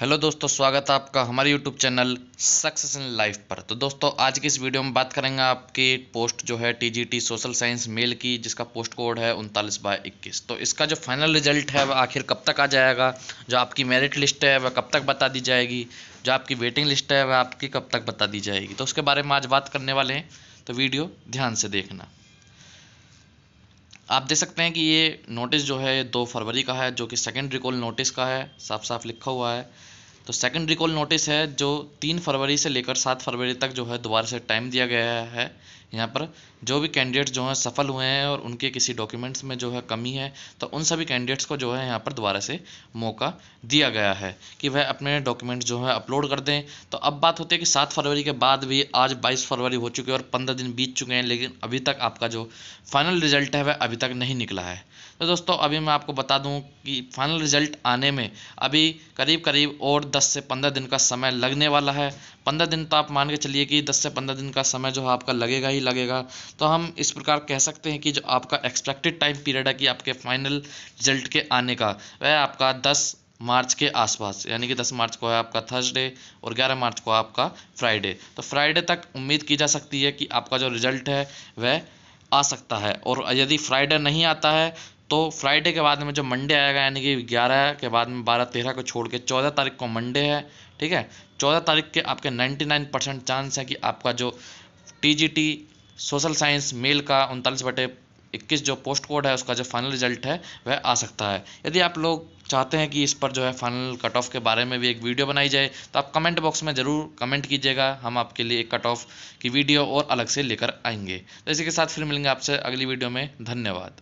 hello दोस्तों स्वागत है आपका हमारे YouTube channel success in life पर तो दोस्तों आज की इस वीडियो में बात करेंगे आपकी पोस्ट जो है टीजीटी सोशल साइंस मेल की जिसका पोस्ट कोड है उनतालीस बाय इक्कीस तो इसका जो फाइनल रिजल्ट है वह आखिर कब तक आ जाएगा जो आपकी मेरिट लिस्ट है वह कब तक बता दी जाएगी जो आपकी वेटिंग लिस्ट है वह आपकी कब तक बता दी जाएगी तो उसके बारे में आज बात करने वाले हैं तो वीडियो ध्यान से देखना आप देख सकते हैं कि ये नोटिस जो है दो फरवरी का है जो कि सेकेंड रिकॉल नोटिस का है साफ साफ लिखा हुआ है तो सेकंड रिकॉल नोटिस है जो तीन फरवरी से लेकर सात फरवरी तक जो है दोबारा से टाइम दिया गया है यहाँ पर जो भी कैंडिडेट्स जो हैं सफल हुए हैं और उनके किसी डॉक्यूमेंट्स में जो है कमी है तो उन सभी कैंडिडेट्स को जो है यहाँ पर दोबारा से मौका दिया गया है कि वह अपने डॉक्यूमेंट्स जो है अपलोड कर दें तो अब बात होती है कि सात फरवरी के बाद भी आज बाईस फरवरी हो चुकी है और पंद्रह दिन बीत चुके हैं लेकिन अभी तक आपका जो फाइनल रिजल्ट है वह अभी तक नहीं निकला है तो दोस्तों अभी मैं आपको बता दूं कि फाइनल रिजल्ट आने में अभी करीब करीब और 10 से 15 दिन का समय लगने वाला है पंद्रह दिन तो आप मान के चलिए कि दस से पंद्रह दिन का समय जो है आपका लगेगा ही लगेगा तो हम इस प्रकार कह सकते हैं कि जो आपका एक्सपेक्टेड टाइम पीरियड है कि आपके फाइनल रिजल्ट के आने का वह आपका दस मार्च के आसपास यानी कि 10 मार्च को है आपका थर्सडे और 11 मार्च को आपका फ्राइडे तो फ्राइडे तक उम्मीद की जा सकती है कि आपका जो रिजल्ट है वह आ सकता है और यदि फ्राइडे नहीं आता है तो फ्राइडे के बाद में जो मंडे आएगा यानी कि ग्यारह के बाद में बारह तेरह को छोड़ के चौदह तारीख को मंडे है ठीक है चौदह तारीख के आपके नाइन्टी नाइन परसेंट चांस है कि आपका जो टी सोशल साइंस मेल का उनतालीस बटे इक्कीस जो पोस्ट कोड है उसका जो फाइनल रिजल्ट है वह आ सकता है यदि आप लोग चाहते हैं कि इस पर जो है फाइनल कट ऑफ के बारे में भी एक वीडियो बनाई जाए तो आप कमेंट बॉक्स में ज़रूर कमेंट कीजिएगा हम आपके लिए एक कट ऑफ की वीडियो और अलग से लेकर आएंगे तो इसी के साथ फिर मिलेंगे आपसे अगली वीडियो में धन्यवाद